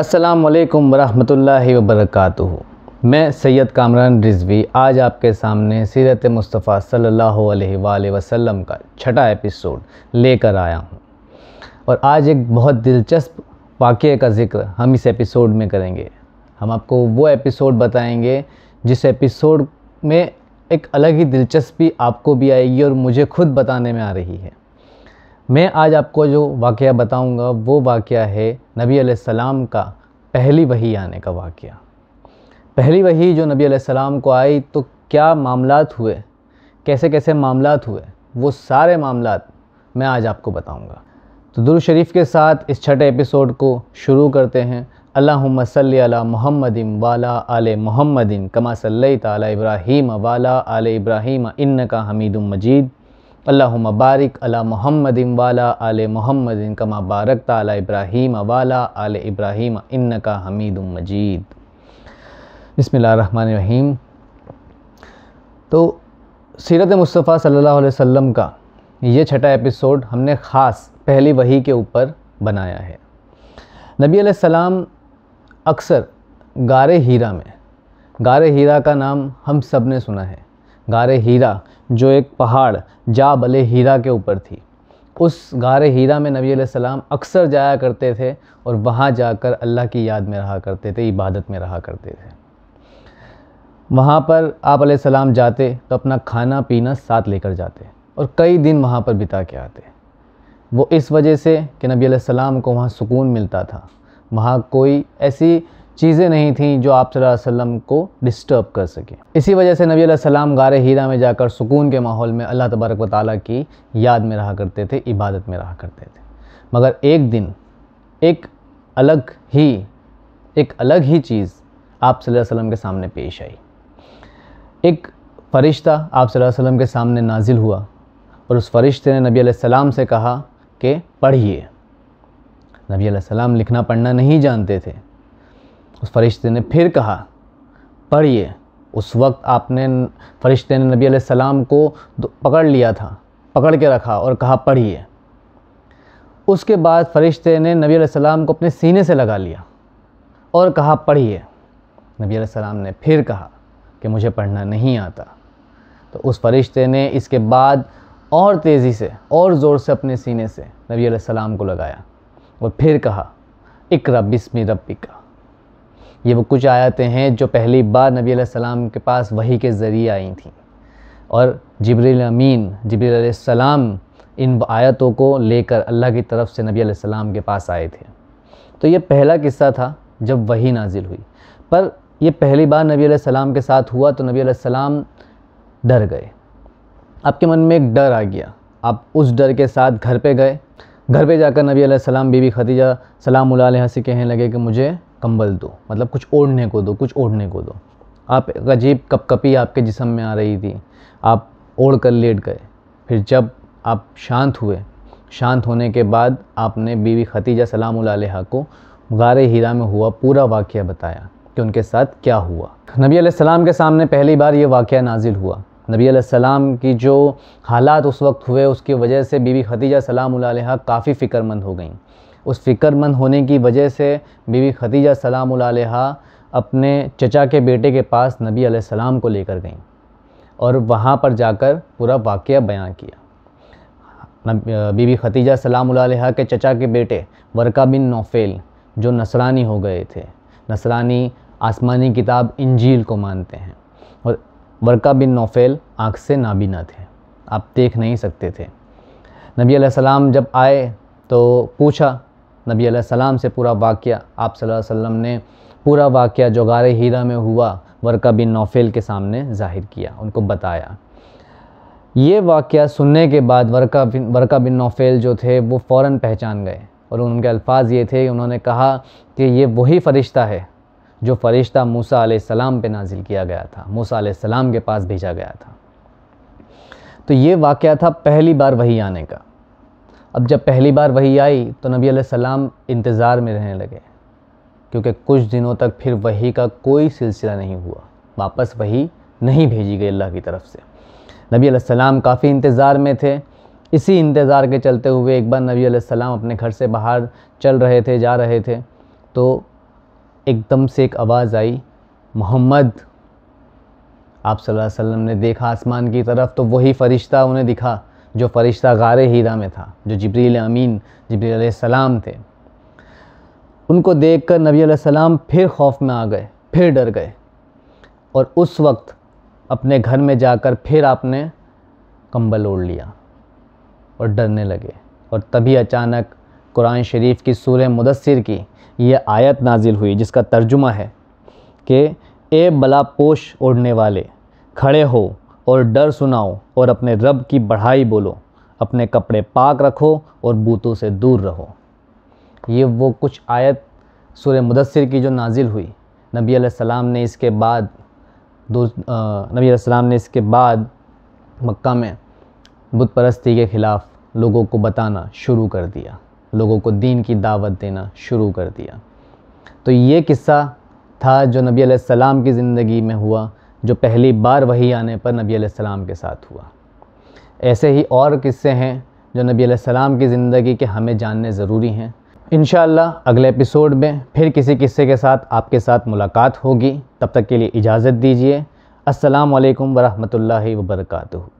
असलकम वरहमल वबरक मैं सैयद कामरान रिजवी आज आपके सामने सीरत मुस्तफ़ा सल्लल्लाहु अलैहि वसल्लम का छठा एपिसोड लेकर आया हूँ और आज एक बहुत दिलचस्प वाक़े का ज़िक्र हम इस एपिसोड में करेंगे हम आपको वो एपिसोड बताएंगे जिस एपिसोड में एक अलग ही दिलचस्पी आपको भी आएगी और मुझे खुद बताने में आ रही है मैं आज आपको जो वाक़ बताऊंगा वो वाक़ है नबी सलाम का पहली वही आने का वाक़ पहली वही जो नबी सलाम को आई तो क्या मामला हुए कैसे कैसे मामला हुए वो सारे मामला मैं आज आपको बताऊंगा तो दुरु शरीफ के साथ इस छठे एपिसोड को शुरू करते हैं अल्लाह सल्ली अला मुहम्मदिन वाला आल मुहम्मदिन कमा सल तब्राहिम वाला आल इब्राहिम इन का हमीदुम मजीद अल्लाहुम्मा बारिक अला मोहम्मद वाला आल मोहम्मद कमा बारक तला इब्राहीम वाला आल इब्राहीम इन का हमीद मजीद बसमीम तो सीरत मुस्तफ़ा सल्लल्लाहु अलैहि वसल्लम का ये छठा एपिसोड हमने ख़ास पहली वही के ऊपर बनाया है नबी सलाम अक्सर गारे हीरा में गारे हीरा का नाम हम सब ने सुना है गारे हीरा जो एक पहाड़ जा बले हीरा के ऊपर थी उस गार हीरा में नबी सलाम अक्सर जाया करते थे और वहाँ जाकर अल्लाह की याद में रहा करते थे इबादत में रहा करते थे वहाँ पर आप सलाम जाते तो अपना खाना पीना साथ लेकर जाते और कई दिन वहाँ पर बिता के आते वो इस वजह से कि नबी सलाम को वहाँ सुकून मिलता था वहाँ कोई ऐसी चीज़ें नहीं थीं जो आप सल्लम को डिस्टर्ब कर सके इसी वजह से नबी सलाम गार हीरा में जाकर सुकून के माहौल में अल्लाह तबारक व ताली की याद में रहा करते थे इबादत में रहा करते थे मगर एक दिन एक अलग ही एक अलग ही चीज़ आप सल्लम के सामने पेश आई एक फ़रिश्ता आप सल्लम के सामने नाजिल हुआ और उस फरिश्ते ने नबी सलाम से कहा कि पढ़िए नबी सलाम लिखना पढ़ना नहीं जानते थे उस फरिश्ते ने फिर कहा पढ़िए उस वक्त आपने फरिश्ते ने नबी सलाम को पकड़ लिया था पकड़ के रखा और कहा पढ़िए उसके बाद फरिश्ते ने नबी सलाम को अपने सीने से लगा लिया और कहा पढ़िए नबी सलाम ने फिर कहा कि मुझे पढ़ना नहीं आता तो उस फरिश्ते ने इसके बाद और तेज़ी से और ज़ोर से अपने सीने से नबी सलाम को लगाया और फिर कहा इकरा बिस्मी का ये वो कुछ आयतें हैं जो पहली बार नबी सलाम के पास वही के ज़रिए आई थी और जबरील अमीन जबरील सलाम इन आयतों को लेकर अल्लाह की तरफ से नबी सलाम के पास आए थे तो ये पहला किस्सा था जब वही नाजिल हुई पर ये पहली बार नबी सलाम के साथ हुआ तो नबी सलाम डर गए आपके मन में एक डर आ गया आप उस डर के साथ घर पे गए घर पे जाकर नबी सलाम बीबी खदीजा सलाम से कहने लगे कि मुझे कंबल दो मतलब कुछ ओढ़ने को दो कुछ ओढ़ने को दो आप अजीब कपकपी आपके जिसम में आ रही थी आप ओढ़ कर लेट गए फिर जब आप शांत हुए शांत होने के बाद आपने बीवी खतीजा सलाम को गार हीरा में हुआ पूरा वाक्य बताया कि उनके साथ क्या हुआ नबी सलाम के सामने पहली बार ये वाक़ नाजिल हुआ नबी सलाम की जो हालात उस वक्त हुए उसकी वजह से बीवी खतीजा सलाम काफ़ी फ़िक्रमंद हो गई उस फ़िक्रमंद होने की वजह से बीवी खदीजा सलाम अपने चचा के बेटे के पास नबी आसमाम को लेकर गईं और वहाँ पर जाकर पूरा वाक़ बयाँ किया बीबी खतीजा सलाम के चचा के बेटे वरका बिन नौफेल जो नसरानी हो गए थे नसरानी आसमानी किताब इंजील को मानते हैं और वरक़ा बिन नौफेल आँख से नाबीना थे आप देख नहीं सकते थे नबी सलाम जब आए तो पूछा नबी सलाम से पूरा वाक़ आप वसल्लम ने पूरा वाक़ जोगार हीरा में हुआ वर्का बिन नौफेल के सामने ज़ाहिर किया उनको बताया ये वाक़ सुनने के बाद वर्का बिन वर्का बिन नौफेल जो थे वो फ़ौर पहचान गए और उनके अल्फाज ये थे उन्होंने कहा कि ये वही फ़रिश्ता है जो फ़रिश्ता मूसा सलाम पे नाजिल किया गया था मूसा सलाम के पास भेजा गया था तो ये वाक़ था पहली बार वही आने का अब जब पहली बार वही आई तो नबी सलाम इंतज़ार में रहने लगे क्योंकि कुछ दिनों तक फिर वही का कोई सिलसिला नहीं हुआ वापस वही नहीं भेजी गई अल्लाह की तरफ से नबी सलाम काफ़ी इंतज़ार में थे इसी इंतज़ार के चलते हुए एक बार नबी सलाम अपने घर से बाहर चल रहे थे जा रहे थे तो एकदम से एक आवाज़ आई मोहम्मद आप सल्लल्लाहु अलैहि वसल्लम ने देखा आसमान की तरफ तो वही फ़रिश्ता उन्हें दिखा जो फ़रिश्ता गार हीरा में था जो जबरील अमीन जबरील सलाम थे उनको देख कर नबी सलाम फिर खौफ में आ गए फिर डर गए और उस वक्त अपने घर में जाकर फिर आपने कंबल ओढ़ लिया और डरने लगे और तभी अचानक कुरान शरीफ की सूर मुदसर की यह आयत नाजिल हुई जिसका तर्जुमा है कि ए बला पोश ओढ़ने वाले खड़े हो और डर सुनाओ और अपने रब की बढ़ाई बोलो अपने कपड़े पाक रखो और बूतों से दूर रहो ये वो कुछ आयत सूर्य मुदसर की जो नाजिल हुई नबी सलाम ने इसके बाद दो नबी सलाम ने इसके बाद मक्का में बुत परस्ती के ख़िलाफ़ लोगों को बताना शुरू कर दिया लोगों को दीन की दावत देना शुरू कर दिया तो ये किस्सा था जो नबी सलाम की ज़िंदगी में हुआ जो पहली बार वही आने पर नबी सलाम के साथ हुआ ऐसे ही और किस्से हैं जो नबी सलाम की ज़िंदगी के हमें जानने ज़रूरी हैं इन अगले एपिसोड में फिर किसी किस्से के साथ आपके साथ मुलाकात होगी तब तक के लिए इजाज़त दीजिए असलकम वरहल वर्का